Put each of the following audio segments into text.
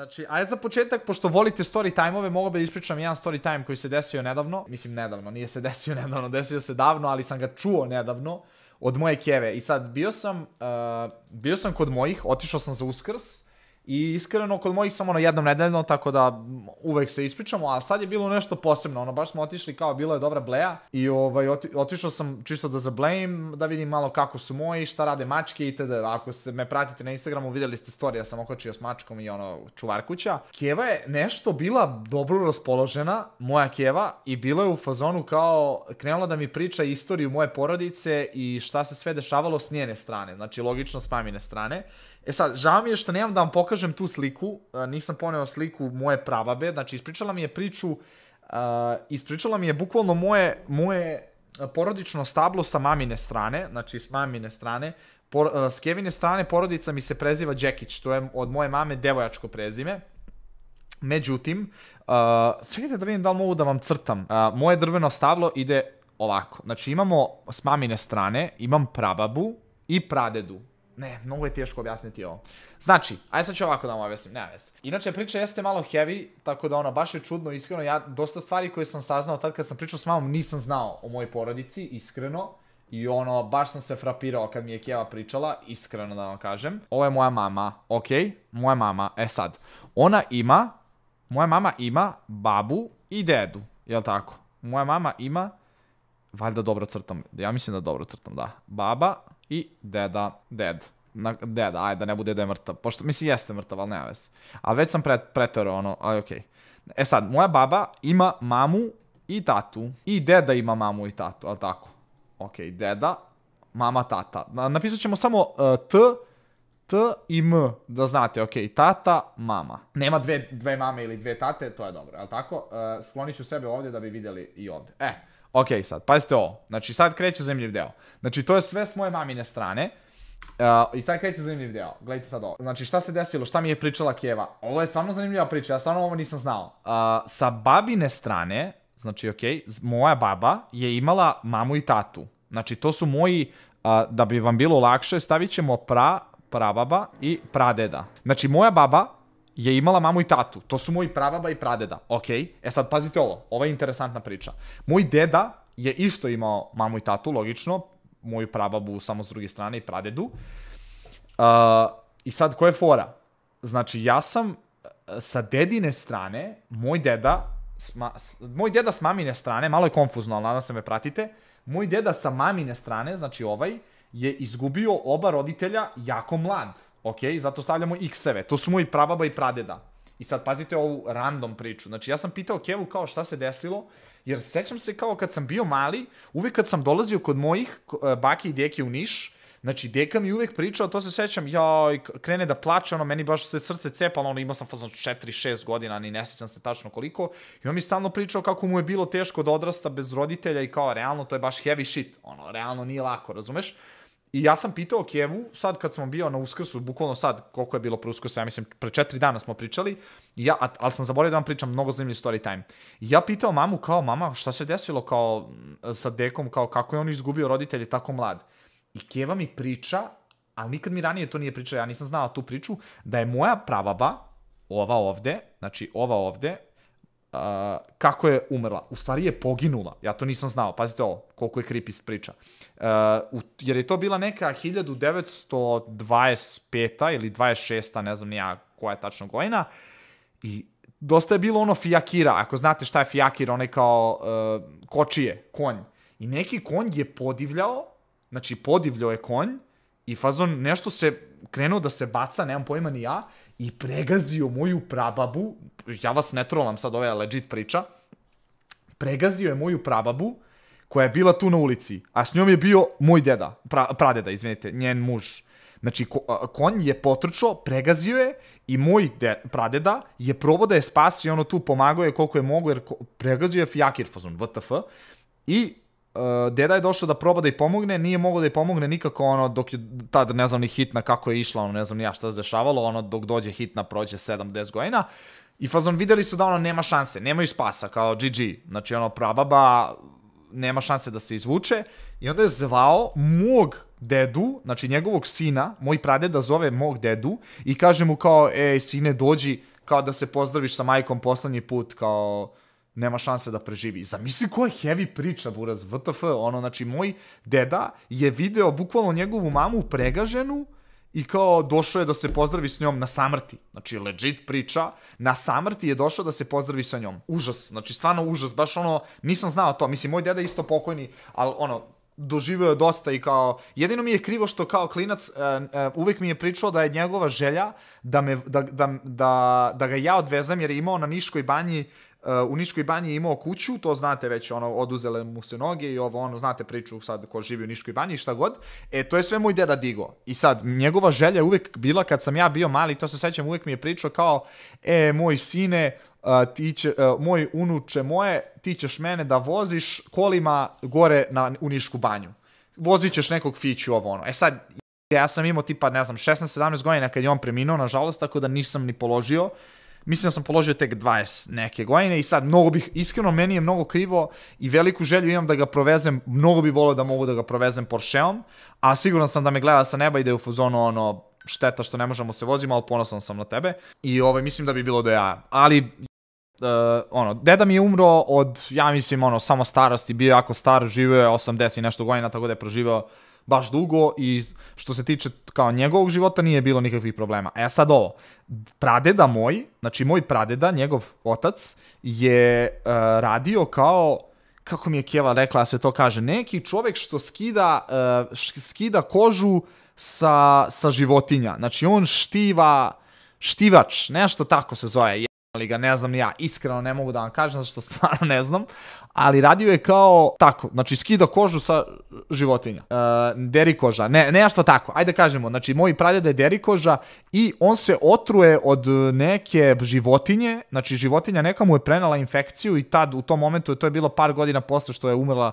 Znači, ajde za početak, pošto volite story time-ove, mogu bi da ispričam jedan story time koji se desio nedavno. Mislim, nedavno, nije se desio nedavno, desio se davno, ali sam ga čuo nedavno od moje keve. I sad, bio sam, uh, bio sam kod mojih, otišao sam za uskrs, I iskreno, kod mojih sam ono jednom nedeljno, tako da uvek se ispričamo, a sad je bilo nešto posebno, ono baš smo otišli kao bila je dobra bleja i ovaj, oti, otišao sam čisto da zablejim, da vidim malo kako su moji, šta rade mačke i td. Ako ste me pratite na Instagramu, videli ste story, ja sam okočio s mačkom i ono čuvar kuća. Keva je nešto bila dobro raspoložena, moja Keva, i bila je u fazonu kao krenula da mi priča istoriju moje porodice i šta se sve dešavalo s njene strane, znači logično s mamine strane. E sad, žao mi je što nemam da vam pokažem pokažem tu sliku, nisam poneo sliku moje pravabe, znači ispričala mi je priču, ispričala mi je bukvalno moje, moje porodično stablo sa mamine strane, znači s mamine strane, Por, s Kevine strane porodica mi se preziva Đekić, to je od moje mame devojačko prezime. Međutim, uh, čekajte da vidim da li mogu da vam crtam. Uh, moje drveno stablo ide ovako. Znači imamo s mamine strane, imam prababu i pradedu. Ne, mnogo je teško objasniti ovo. Znači, aj sad ću ovako da vam objasnim, nema veze. Inače, priča jeste malo heavy, tako da ono, baš je čudno, iskreno, ja dosta stvari koje sam saznao tad kad sam pričao s mamom, nisam znao o mojoj porodici, iskreno. I ono, baš sam se frapirao kad mi je Keva pričala, iskreno da vam kažem. Ovo je moja mama, okej? Moja mama, e sad. Ona ima, moja mama ima babu i dedu, jel tako? Moja mama ima, valjda dobro crtam, ja mislim da dobro crtam, da. Baba, i deda, ded. Na, deda, ajde, da ne bude da je mrtav. Pošto, mislim, jeste mrtav, ali nema vez. A već sam pre, pretero, ono, ali okej. Okay. E sad, moja baba ima mamu i tatu. I deda ima mamu i tatu, ali tako? okay, deda, mama, tata. Napisat ćemo samo uh, T, T i M, da znate, ok, tata, mama. Nema dve, dve mame ili dve tate, to je dobro, je li tako? Uh, sklonit ću sebe ovdje da bi vidjeli i ovdje. E, Ok, sad, pazite ovo. Znači, sad kreće zanimljiv deo. Znači, to je sve s moje mamine strane. Uh, I sad kreće zanimljiv deo. Gledajte sad ovo. Znači, šta se desilo? Šta mi je pričala Kjeva? Ovo je stvarno zanimljiva priča, ja stvarno ovo nisam znao. Uh, sa babine strane, znači, ok, moja baba je imala mamu i tatu. Znači, to su moji, uh, da bi vam bilo lakše, stavit ćemo pra, prababa i pradeda. Znači, moja baba je imala mamu i tatu. To su moji prababa i pradeda. Ok, e sad pazite ovo, ovo je interesantna priča. Moj deda je isto imao mamu i tatu, logično, moju prababu samo s druge strane i pradedu. Uh, I sad, koja je fora? Znači, ja sam e, sa dedine strane, moj deda, sma, s, moj deda s mamine strane, malo je konfuzno, ali nadam se me pratite, moj deda sa mamine strane, znači ovaj, uh, je izgubio oba roditelja jako mlad. Ok, zato stavljamo x-eve. To su moji prababa i pradeda. I sad pazite ovu random priču. Znači ja sam pitao Kevu kao šta se desilo, jer sećam se kao kad sam bio mali, uvek kad sam dolazio kod mojih e, bake i deke u Niš, Znači, deka mi uvek pričao, to se sećam, joj, krene da plače, ono, meni baš se srce cepalo, ono, imao sam fazon 4-6 godina, ni ne sećam se tačno koliko, i on mi stalno pričao kako mu je bilo teško da odrasta bez roditelja i kao, realno, to je baš heavy shit, ono, realno nije lako, razumeš? I ja sam pitao Kevu, sad kad smo bio na Uskrsu, bukvalno sad, koliko je bilo pre uskrsu, ja mislim, pre četiri dana smo pričali, ja, ali sam zaboravio da vam pričam mnogo zanimljiv story time. ja pitao mamu, kao, mama, šta se desilo kao, sa dekom, kao, kako je on izgubio roditelje tako mlad? I Keva mi priča, ali nikad mi ranije to nije pričao, ja nisam znao tu priču, da je moja prababa, ova ovde, znači ova ovde, uh, kako je umrla. U stvari je poginula. Ja to nisam znao. Pazite ovo, koliko je creepy priča. Uh, u, jer je to bila neka 1925. ili 26. ne znam nija koja je tačno godina. I dosta je bilo ono fijakira. Ako znate šta je fijakir, onaj kao uh, kočije, konj. I neki konj je podivljao, znači podivljao je konj i fazon nešto se krenuo da se baca, nemam pojma ni ja, i pregazio moju prababu, ja vas ne trolam sad, ovo je legit priča, pregazio je moju prababu, koja je bila tu na ulici, a s njom je bio moj deda, pra, pradeda, izvinite, njen muž. Znači, ko, konj je potrčao, pregazio je i moj de, pradeda je probao da je spasi, ono tu pomagao je koliko je mogo, jer ko, pregazio je jakir fazon, vtf. I uh, deda je došao da proba da i pomogne, nije mogao da i pomogne nikako, ono, dok je tad, ne znam ni hitna kako je išla, ono, ne znam ni ja šta se dešavalo, ono, dok dođe hitna prođe 7-10 godina. I fazon videli su da ono nema šanse, nemaju spasa, kao GG. Znači ono prababa nema šanse da se izvuče. I onda je zvao mog dedu, znači njegovog sina, moj pradeda zove mog dedu i kaže mu kao, ej sine dođi, kao da se pozdraviš sa majkom poslednji put, kao nema šanse da preživi. Zamisli koja je heavy priča, Buraz, VTF, ono, znači, moj deda je video bukvalno njegovu mamu pregaženu i kao došao je da se pozdravi s njom na samrti. Znači, legit priča, na samrti je došao da se pozdravi sa njom. Užas, znači, stvarno užas, baš ono, nisam znao to. Mislim, moj deda je isto pokojni, ali ono, doživio je dosta i kao, jedino mi je krivo što kao klinac e, e, uvek mi je pričao da je njegova želja da, me, da, da, da, da ga ja odvezam jer je imao na Niškoj banji Uh, u Niškoj banji je imao kuću, to znate već, ono, oduzele mu se noge i ovo, ono, znate priču sad ko živi u Niškoj banji i šta god. E, to je sve moj deda Digo. I sad, njegova želja je uvek bila, kad sam ja bio mali, to se sećam, uvek mi je pričao kao, e, moj sine, a, uh, ti će, a, uh, moj unuče moje, ti ćeš mene da voziš kolima gore na, u Nišku banju. Vozit ćeš nekog fiću ovo ono. E sad, ja sam imao tipa, ne znam, 16-17 godina kad je on preminuo, nažalost, tako da nisam ni položio mislim da sam položio tek 20 neke godine i sad mnogo bih, iskreno meni je mnogo krivo i veliku želju imam da ga provezem, mnogo bih volio da mogu da ga provezem Porscheom, a siguran sam da me gleda sa neba i da je u fuzonu ono, šteta što ne možemo da se vozimo, ali ponosan sam na tebe i ovaj, mislim da bi bilo da ja, ali uh, ono, deda mi je umro od, ja mislim, ono, samo starosti, bio jako star, živio je 80 i nešto godina, tako da je proživeo baš dugo i što se tiče kao njegovog života nije bilo nikakvih problema. E sad ovo, pradeda moj, znači moj pradeda, njegov otac, je uh, radio kao kako mi je Keva rekla da se to kaže, neki čovek što skida, uh, skida kožu sa, sa životinja. Znači on štiva, štivač, nešto tako se zove liga, ne znam ni ja, iskreno ne mogu da vam kažem, zato što stvarno ne znam, ali radio je kao tako, znači skida kožu sa životinja, e, derikoža, ne, nešto tako, ajde da kažemo, znači moj pradjede je derikoža i on se otruje od neke životinje, znači životinja neka mu je prenala infekciju i tad u tom momentu, to je bilo par godina posle što je umrla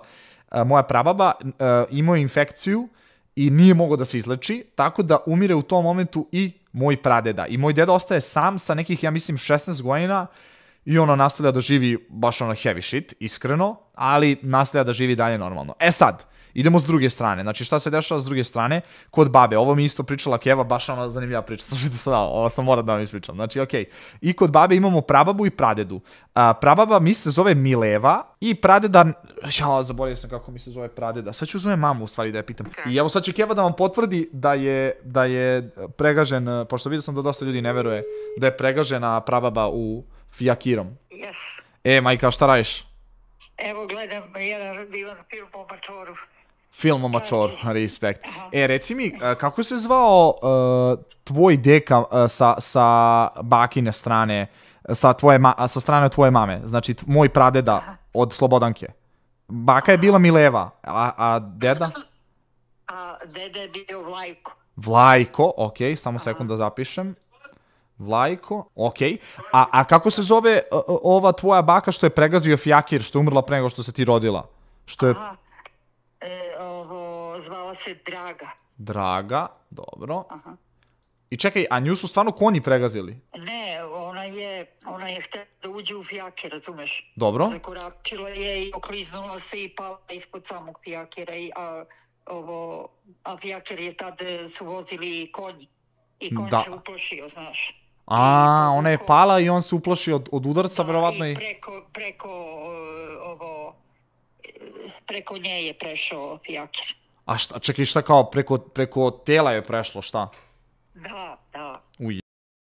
e, moja prababa, e, imao je infekciju, i nije mogao da se izleči, tako da umire u tom momentu i moj pradeda. I moj deda ostaje sam sa nekih, ja mislim, 16 godina i ono nastavlja da živi baš ono heavy shit, iskreno, ali nastavlja da živi dalje normalno. E sad, Idemo s druge strane. Znači šta se dešava s druge strane? Kod babe. Ovo mi isto pričala Keva, baš ona zanimljiva priča. Slušajte sada, ovo sam mora da vam ispričam. Znači, okej. Okay. I kod babe imamo prababu i pradedu. A, prababa mi se zove Mileva i pradeda... Ja, zaboravio sam kako mi se zove pradeda. Sad ću zove mamu u stvari da je pitam. I evo sad će Keva da vam potvrdi da je, da je pregažen, pošto vidio sam da dosta ljudi ne veruje, da je pregažena prababa u Fijakirom. Yes. E, majka, šta radiš? Evo, gledam jedan divan film po Bačoru. Film mačoru, respekt. E, reci mi, kako se zvao uh, tvoj deka uh, sa, sa bakine strane, sa, tvoje ma sa strane tvoje mame, znači moj pradeda od Slobodanke? Baka je bila Mileva, a, a deda? A, deda je bio Vlajko. Vlajko, ok, samo sekund da zapišem. Vlajko, ok. A, a kako se zove ova tvoja baka što je pregazio Fjakir, što je umrla pre nego što se ti rodila? Što je... Aha. E, zvala se Draga. Draga, dobro. Aha. I čekaj, a nju su stvarno konji pregazili? Ne, ona je, ona je htela da uđe u fijake, razumeš? Dobro. Zakorapčila je i okliznula se i pala ispod samog fijakera. I, a, ovo, a fijaker je tad e, su vozili konji. I konj da. se uplošio, znaš. A, ona je pala i on se uplašio od, od udarca, da, verovatno i... preko, preko, e, ovo, e, preko nje je prešao fijaker. A šta, čekaj, šta kao, preko, preko tela je prešlo, šta? Da, da. Uj,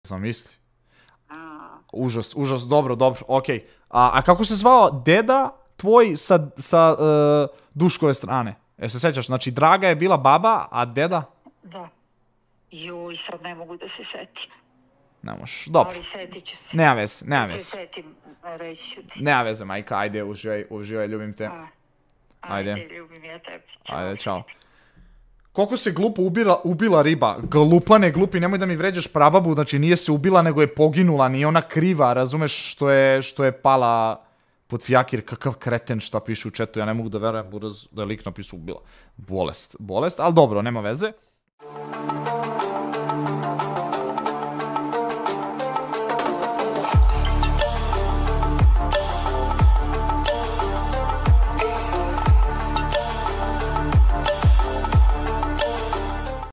znam, misli. Mm. Užas, užas, dobro, dobro, okej. Okay. A, a kako se zvao deda tvoj sa, sa uh, duškove strane? E se sećaš, znači Draga je bila baba, a deda? Da. Joj, sad ne mogu da se setim. Ne možeš, dobro. Ali setit ću se. Nema veze, nema veze. Kad se setim, reći ću ti. Nema veze, majka, ajde, uživaj, uživaj, ljubim te. A. Ajde. Ajde, ljubim ja tebi. Ajde, čao. Koliko se glupo ubila, ubila riba? Glupane, glupi, nemoj da mi vređaš prababu, znači nije se ubila, nego je poginula, nije ona kriva, razumeš što je, što je pala pod fijakir, kakav kreten šta piše u četu, ja ne mogu da verujem da je lik napisao ubila. Bolest, bolest, ali dobro, nema veze.